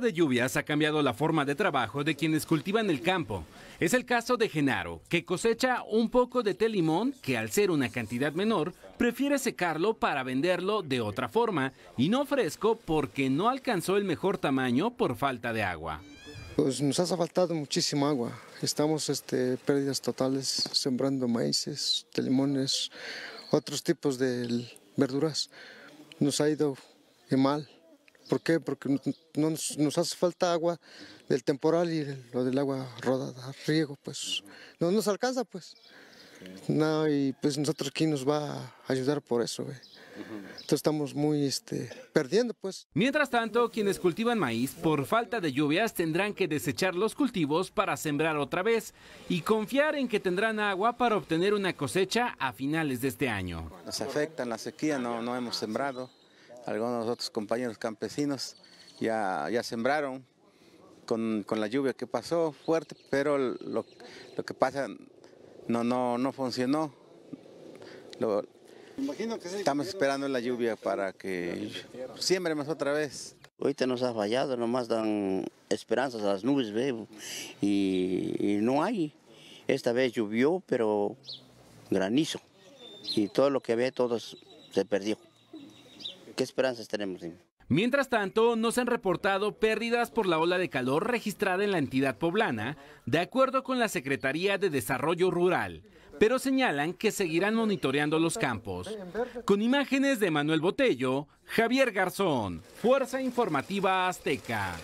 de lluvias ha cambiado la forma de trabajo de quienes cultivan el campo. Es el caso de Genaro, que cosecha un poco de té limón que al ser una cantidad menor, prefiere secarlo para venderlo de otra forma y no fresco porque no alcanzó el mejor tamaño por falta de agua. Pues nos ha faltado muchísima agua. Estamos este, pérdidas totales sembrando maíces, té limones, otros tipos de verduras. Nos ha ido mal. ¿Por qué? Porque nos, hace falta agua del temporal y lo del agua rodada, riego, pues. No nos alcanza, pues. No, y pues nosotros aquí nos va a ayudar por eso, güey. Entonces estamos muy este, perdiendo, pues. Mientras tanto, quienes cultivan maíz por falta de lluvias tendrán que desechar los cultivos para sembrar otra vez y confiar en que tendrán agua para obtener una cosecha a finales de este año. Nos afecta la sequía, no, no hemos sembrado algunos otros compañeros campesinos ya, sembraron con, la lluvia que pasó fuerte, pero lo, que pasa no, no, no funcionó. estamos esperando la lluvia para que siembremos otra vez. Ahorita nos ha fallado, nomás dan esperanzas a las nubes, y, no hay. Esta vez llovió, pero granizo, y todo lo que había, todo se perdió. ¿Qué esperanzas tenemos? Mientras tanto, no se han reportado pérdidas por la ola de calor registrada en la entidad poblana, de acuerdo con la Secretaría de Desarrollo Rural, pero señalan que seguirán monitoreando los campos. Con imágenes de Manuel Botello, Javier Garzón, Fuerza Informativa Azteca.